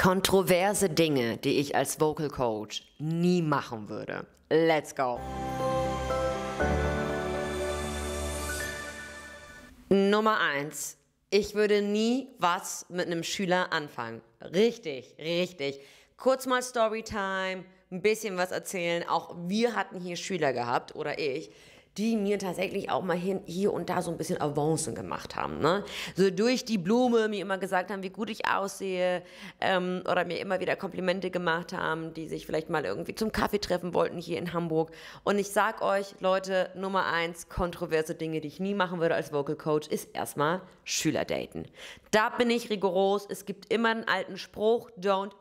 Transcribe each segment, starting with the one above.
Kontroverse Dinge, die ich als Vocal Coach nie machen würde. Let's go! Nummer eins: Ich würde nie was mit einem Schüler anfangen. Richtig, richtig. Kurz mal Storytime, ein bisschen was erzählen. Auch wir hatten hier Schüler gehabt oder ich, die mir tatsächlich auch mal hin, hier und da so ein bisschen Avancen gemacht haben. Ne? So durch die Blume mir immer gesagt haben, wie gut ich aussehe ähm, oder mir immer wieder Komplimente gemacht haben, die sich vielleicht mal irgendwie zum Kaffee treffen wollten hier in Hamburg. Und ich sag euch, Leute, Nummer eins, kontroverse Dinge, die ich nie machen würde als Vocal Coach, ist erstmal Schüler daten. Da bin ich rigoros. Es gibt immer einen alten Spruch, don't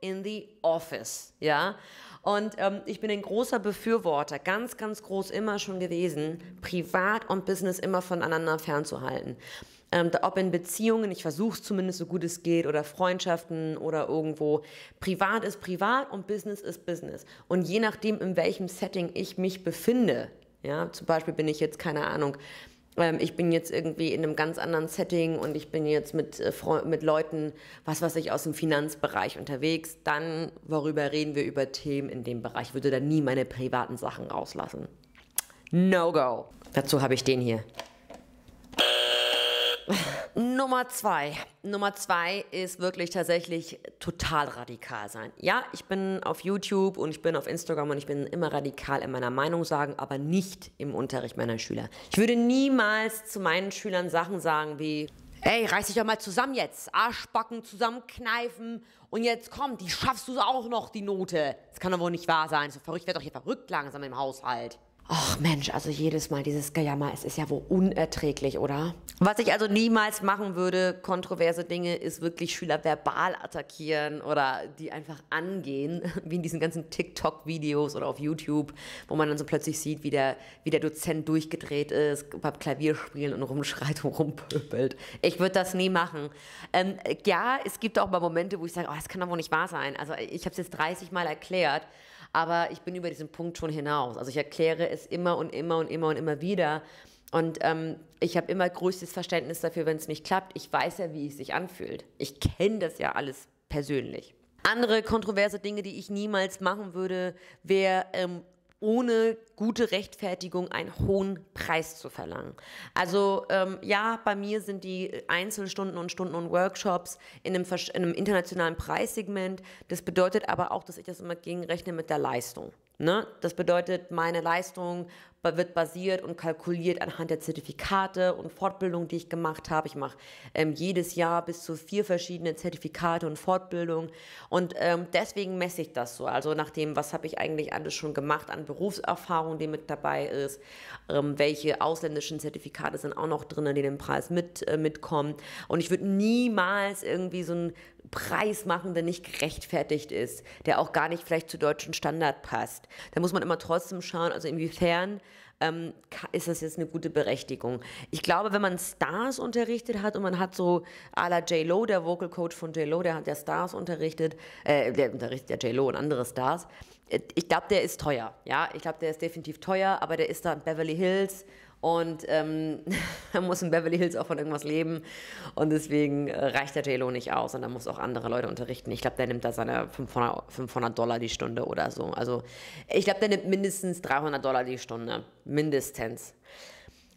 in the office, ja. Und ähm, ich bin ein großer Befürworter, ganz, ganz groß immer schon gewesen, Privat und Business immer voneinander fernzuhalten. Ähm, ob in Beziehungen, ich versuche es zumindest so gut es geht, oder Freundschaften oder irgendwo. Privat ist privat und Business ist Business. Und je nachdem, in welchem Setting ich mich befinde, ja, zum Beispiel bin ich jetzt, keine Ahnung, ähm, ich bin jetzt irgendwie in einem ganz anderen Setting und ich bin jetzt mit, äh, mit Leuten, was weiß ich, aus dem Finanzbereich unterwegs, dann worüber reden wir über Themen in dem Bereich? Ich würde da nie meine privaten Sachen rauslassen. No go. Dazu habe ich den hier. Nummer zwei. Nummer zwei ist wirklich tatsächlich total radikal sein. Ja, ich bin auf YouTube und ich bin auf Instagram und ich bin immer radikal in meiner Meinung sagen, aber nicht im Unterricht meiner Schüler. Ich würde niemals zu meinen Schülern Sachen sagen wie, ey, reiß dich doch mal zusammen jetzt, Arschbacken zusammenkneifen und jetzt komm, die schaffst du auch noch, die Note. Das kann doch wohl nicht wahr sein, so verrückt, werd doch hier verrückt langsam im Haushalt. Ach Mensch, also jedes Mal dieses Gejammer, es ist ja wohl unerträglich, oder? Was ich also niemals machen würde, kontroverse Dinge, ist wirklich Schüler verbal attackieren oder die einfach angehen, wie in diesen ganzen TikTok-Videos oder auf YouTube, wo man dann so plötzlich sieht, wie der, wie der Dozent durchgedreht ist, beim spielen und rumschreit und rumpöbelt. Ich würde das nie machen. Ähm, ja, es gibt auch mal Momente, wo ich sage, oh, das kann doch wohl nicht wahr sein. Also ich habe es jetzt 30 Mal erklärt. Aber ich bin über diesen Punkt schon hinaus. Also ich erkläre es immer und immer und immer und immer wieder. Und ähm, ich habe immer größtes Verständnis dafür, wenn es nicht klappt. Ich weiß ja, wie es sich anfühlt. Ich kenne das ja alles persönlich. Andere kontroverse Dinge, die ich niemals machen würde, wäre ähm, ohne gute Rechtfertigung einen hohen Preis zu verlangen. Also ähm, ja, bei mir sind die Einzelstunden und Stunden und Workshops in einem, in einem, internationalen Preissegment. Das bedeutet aber auch, dass ich das immer gegenrechne mit der Leistung. Ne? Das bedeutet, meine Leistung wird basiert und kalkuliert anhand der Zertifikate und Fortbildungen, die ich gemacht habe. Ich mache ähm, jedes Jahr bis zu vier verschiedene Zertifikate und Fortbildungen und ähm, deswegen messe ich das so. Also nach dem, was habe ich eigentlich alles schon gemacht an Berufserfahrung, die mit dabei ist, ähm, welche ausländischen Zertifikate sind auch noch drin, die den Preis mit, äh, mitkommen. Und ich würde niemals irgendwie so einen Preis machen, der nicht gerechtfertigt ist, der auch gar nicht vielleicht zu deutschen Standard passt. Da muss man immer trotzdem schauen, also inwiefern ähm, ist das jetzt eine gute Berechtigung. Ich glaube, wenn man Stars unterrichtet hat und man hat so à la J-Lo, der Vocal Coach von J-Lo, der hat ja Stars unterrichtet, äh, der unterrichtet ja J-Lo und andere Stars. Äh, ich glaube, der ist teuer. Ja, ich glaube, der ist definitiv teuer, aber der ist da in Beverly Hills und ähm, man muss in Beverly Hills auch von irgendwas leben. Und deswegen äh, reicht der JLo nicht aus. Und da muss auch andere Leute unterrichten. Ich glaube, der nimmt da seine 500, 500 Dollar die Stunde oder so. Also ich glaube, der nimmt mindestens 300 Dollar die Stunde. Mindestens.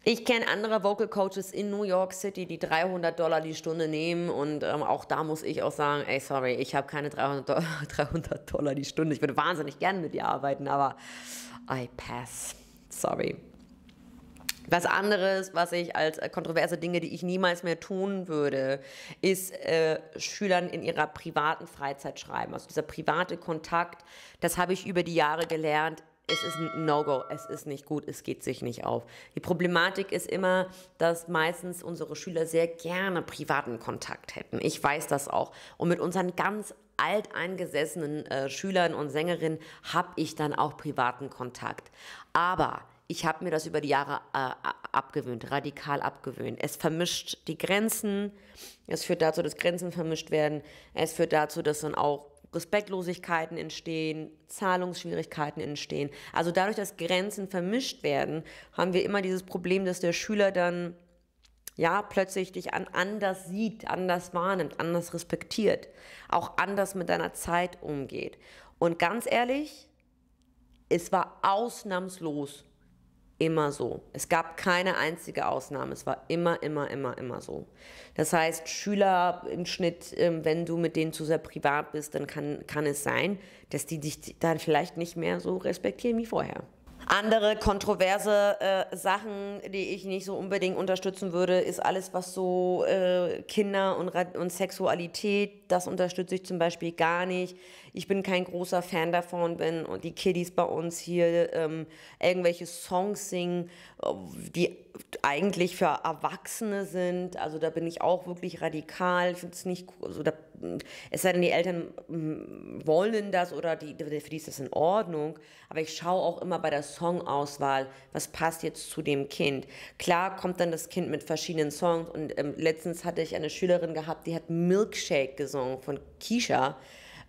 Ich kenne andere Vocal Coaches in New York City, die 300 Dollar die Stunde nehmen und ähm, auch da muss ich auch sagen, ey, sorry, ich habe keine 300 Dollar, 300 Dollar die Stunde. Ich würde wahnsinnig gerne mit dir arbeiten, aber I pass. Sorry. Was anderes, was ich als äh, kontroverse Dinge, die ich niemals mehr tun würde, ist äh, Schülern in ihrer privaten Freizeit schreiben. Also dieser private Kontakt, das habe ich über die Jahre gelernt. Es ist ein No-Go, es ist nicht gut, es geht sich nicht auf. Die Problematik ist immer, dass meistens unsere Schüler sehr gerne privaten Kontakt hätten. Ich weiß das auch. Und mit unseren ganz alteingesessenen äh, Schülern und Sängerinnen habe ich dann auch privaten Kontakt. Aber ich habe mir das über die Jahre äh, abgewöhnt, radikal abgewöhnt. Es vermischt die Grenzen, es führt dazu, dass Grenzen vermischt werden, es führt dazu, dass dann auch Respektlosigkeiten entstehen, Zahlungsschwierigkeiten entstehen. Also dadurch, dass Grenzen vermischt werden, haben wir immer dieses Problem, dass der Schüler dann ja plötzlich dich an anders sieht, anders wahrnimmt, anders respektiert, auch anders mit deiner Zeit umgeht. Und ganz ehrlich, es war ausnahmslos immer so. Es gab keine einzige Ausnahme. Es war immer, immer, immer, immer so. Das heißt, Schüler im Schnitt, ähm, wenn du mit denen zu sehr privat bist, dann kann, kann es sein, dass die dich dann vielleicht nicht mehr so respektieren wie vorher. Andere kontroverse äh, Sachen, die ich nicht so unbedingt unterstützen würde, ist alles, was so äh, Kinder und, und Sexualität, das unterstütze ich zum Beispiel gar nicht. Ich bin kein großer Fan davon, wenn die Kiddies bei uns hier ähm, irgendwelche Songs singen, die eigentlich für Erwachsene sind. Also da bin ich auch wirklich radikal. Ich finde es nicht, also da, es sei denn, die Eltern mm, wollen das oder die, für die ist das in Ordnung. Aber ich schaue auch immer bei der Songauswahl, was passt jetzt zu dem Kind. Klar kommt dann das Kind mit verschiedenen Songs und ähm, letztens hatte ich eine Schülerin gehabt, die hat Milkshake gesungen von Keisha.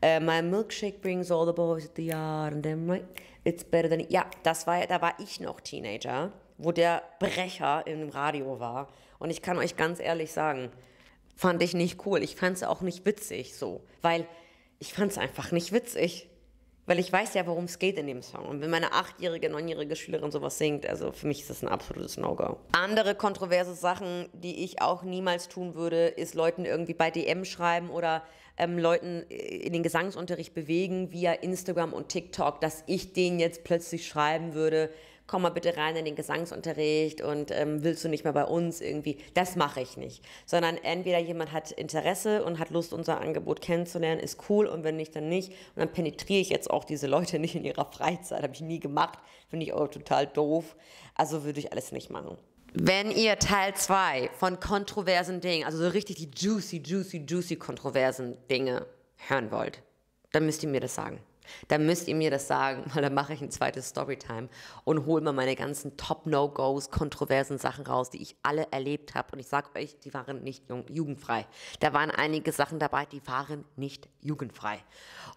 Äh, my Milkshake brings all the boys at the yard and then it's better than... Ja, das war, da war ich noch Teenager, wo der Brecher im Radio war. Und ich kann euch ganz ehrlich sagen, fand ich nicht cool. Ich fand es auch nicht witzig so, weil ich fand es einfach nicht witzig. Weil ich weiß ja, worum es geht in dem Song. Und wenn meine achtjährige, neunjährige Schülerin sowas singt, also für mich ist das ein absolutes No-Go. Andere kontroverse Sachen, die ich auch niemals tun würde, ist Leuten irgendwie bei DM schreiben oder ähm, Leuten äh, in den Gesangsunterricht bewegen via Instagram und TikTok, dass ich denen jetzt plötzlich schreiben würde, komm mal bitte rein in den Gesangsunterricht und ähm, willst du nicht mehr bei uns irgendwie. Das mache ich nicht. Sondern entweder jemand hat Interesse und hat Lust, unser Angebot kennenzulernen, ist cool und wenn nicht, dann nicht. Und dann penetriere ich jetzt auch diese Leute nicht in ihrer Freizeit. Habe ich nie gemacht. Finde ich auch total doof. Also würde ich alles nicht machen. Wenn ihr Teil 2 von kontroversen Dingen, also so richtig die juicy, juicy, juicy kontroversen Dinge hören wollt, dann müsst ihr mir das sagen. Dann müsst ihr mir das sagen, weil dann mache ich ein zweites Storytime und hole mal meine ganzen Top-No-Gos, kontroversen Sachen raus, die ich alle erlebt habe. Und ich sage euch, die waren nicht jung, jugendfrei. Da waren einige Sachen dabei, die waren nicht jugendfrei.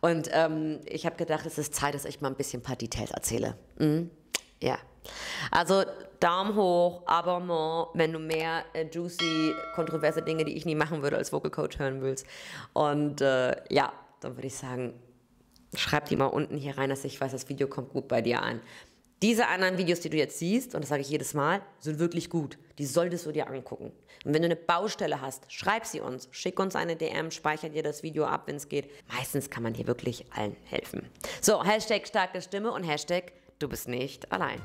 Und ähm, ich habe gedacht, es ist Zeit, dass ich mal ein bisschen ein paar Details erzähle. Mhm. Ja. Also Daumen hoch, Abonnement, wenn du mehr äh, juicy, kontroverse Dinge, die ich nie machen würde, als Vocal Coach hören willst. Und äh, ja, dann würde ich sagen, schreib die mal unten hier rein, dass ich weiß, das Video kommt gut bei dir an. Diese anderen Videos, die du jetzt siehst, und das sage ich jedes Mal, sind wirklich gut. Die solltest du dir angucken. Und wenn du eine Baustelle hast, schreib sie uns, schick uns eine DM, speichere dir das Video ab, wenn es geht. Meistens kann man hier wirklich allen helfen. So, Hashtag starke Stimme und Hashtag du bist nicht allein.